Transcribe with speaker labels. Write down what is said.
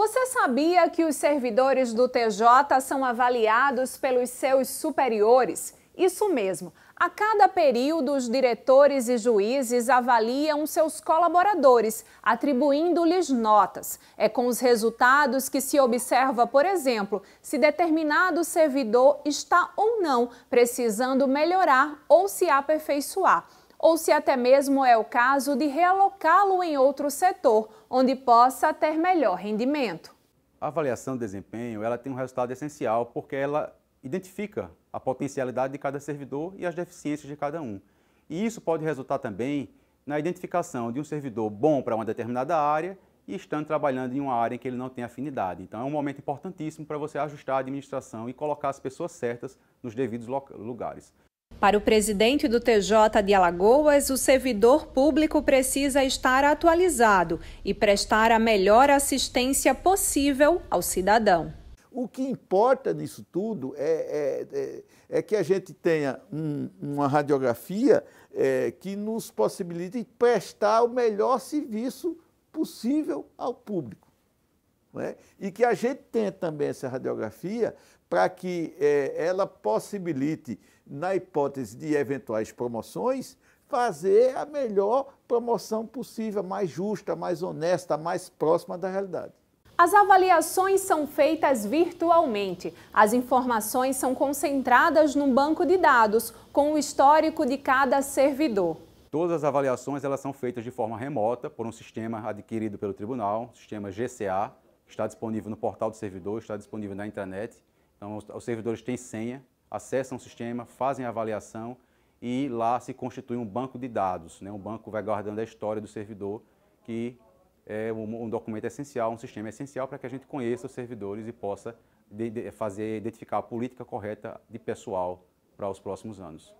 Speaker 1: Você sabia que os servidores do TJ são avaliados pelos seus superiores? Isso mesmo. A cada período, os diretores e juízes avaliam seus colaboradores, atribuindo-lhes notas. É com os resultados que se observa, por exemplo, se determinado servidor está ou não precisando melhorar ou se aperfeiçoar ou se até mesmo é o caso de realocá-lo em outro setor, onde possa ter melhor rendimento.
Speaker 2: A avaliação de desempenho ela tem um resultado essencial porque ela identifica a potencialidade de cada servidor e as deficiências de cada um. E isso pode resultar também na identificação de um servidor bom para uma determinada área e estando trabalhando em uma área em que ele não tem afinidade. Então é um momento importantíssimo para você ajustar a administração e colocar as pessoas certas nos devidos lugares.
Speaker 1: Para o presidente do TJ de Alagoas, o servidor público precisa estar atualizado e prestar a melhor assistência possível ao cidadão.
Speaker 3: O que importa nisso tudo é, é, é, é que a gente tenha um, uma radiografia é, que nos possibilite prestar o melhor serviço possível ao público. Né? E que a gente tenha também essa radiografia para que é, ela possibilite, na hipótese de eventuais promoções, fazer a melhor promoção possível, mais justa, mais honesta, mais próxima da realidade.
Speaker 1: As avaliações são feitas virtualmente. As informações são concentradas num banco de dados com o histórico de cada servidor.
Speaker 2: Todas as avaliações elas são feitas de forma remota por um sistema adquirido pelo tribunal, sistema GCA, está disponível no portal do servidor, está disponível na intranet. Então, os, os servidores têm senha, acessam o sistema, fazem a avaliação e lá se constitui um banco de dados. Né? Um banco vai guardando a história do servidor, que é um, um documento essencial, um sistema essencial para que a gente conheça os servidores e possa de, de, fazer, identificar a política correta de pessoal para os próximos anos.